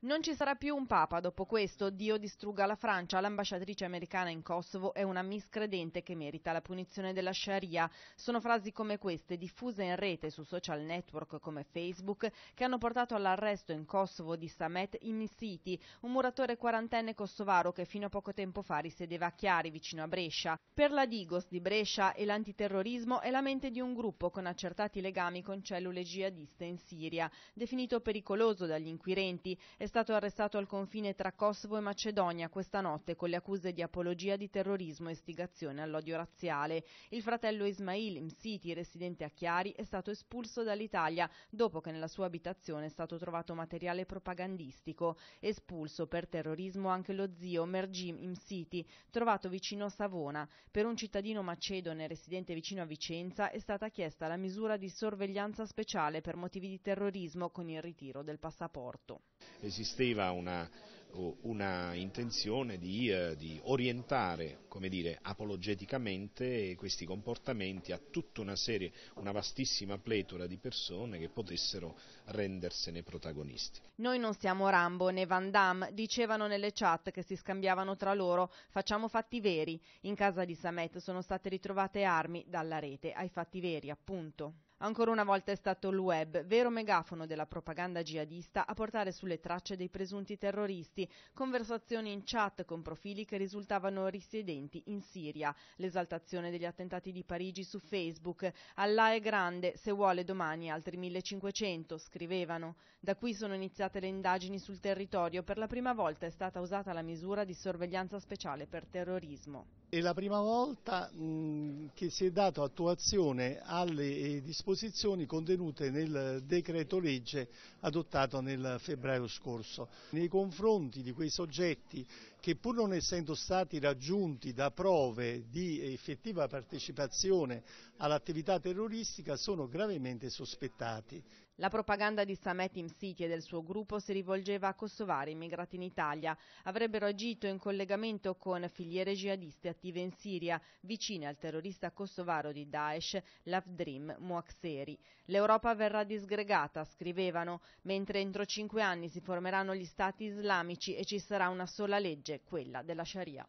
Non ci sarà più un Papa dopo questo, Dio distrugga la Francia, l'ambasciatrice americana in Kosovo è una miscredente che merita la punizione della Sharia. Sono frasi come queste, diffuse in rete su social network come Facebook, che hanno portato all'arresto in Kosovo di Samet Imsiti, un muratore quarantenne kosovaro che fino a poco tempo fa risiedeva a Chiari, vicino a Brescia. Per la Digos di Brescia e l'antiterrorismo è la mente di un gruppo con accertati legami con cellule jihadiste in Siria. Definito pericoloso dagli inquirenti, è stato arrestato al confine tra Kosovo e Macedonia questa notte con le accuse di apologia di terrorismo e istigazione all'odio razziale. Il fratello Ismail Msiti, residente a Chiari, è stato espulso dall'Italia dopo che nella sua abitazione è stato trovato materiale propagandistico. Espulso per terrorismo anche lo zio Mergim Msiti, trovato vicino a Savona. Per un cittadino macedone residente vicino a Vicenza è stata chiesta la misura di sorveglianza speciale per motivi di terrorismo con il ritiro del passaporto esisteva una, una intenzione di, eh, di orientare dire, apologeticamente questi comportamenti a tutta una serie, una vastissima pletora di persone che potessero rendersene protagonisti. Noi non siamo Rambo né Van Damme, dicevano nelle chat che si scambiavano tra loro, facciamo fatti veri. In casa di Samet sono state ritrovate armi dalla rete ai fatti veri, appunto. Ancora una volta è stato il web, vero megafono della propaganda jihadista, a portare sulle tracce dei presunti terroristi, conversazioni in chat con profili che risultavano risiedenti in Siria, l'esaltazione degli attentati di Parigi su Facebook, Allah è grande, se vuole domani altri 1500, scrivevano. Da qui sono iniziate le indagini sul territorio, per la prima volta è stata usata la misura di sorveglianza speciale per terrorismo. È la prima volta mh, che si è dato attuazione alle eh, disposizioni disposizioni contenute nel decreto legge adottato nel febbraio scorso. Nei confronti di quei soggetti che pur non essendo stati raggiunti da prove di effettiva partecipazione all'attività terroristica sono gravemente sospettati. La propaganda di Sametim City e del suo gruppo si rivolgeva a kosovari immigrati in Italia. Avrebbero agito in collegamento con filiere jihadiste attive in Siria, vicine al terrorista kosovaro di Daesh, Lavdrim Moaxeri. L'Europa verrà disgregata, scrivevano, mentre entro cinque anni si formeranno gli stati islamici e ci sarà una sola legge, quella della Sharia.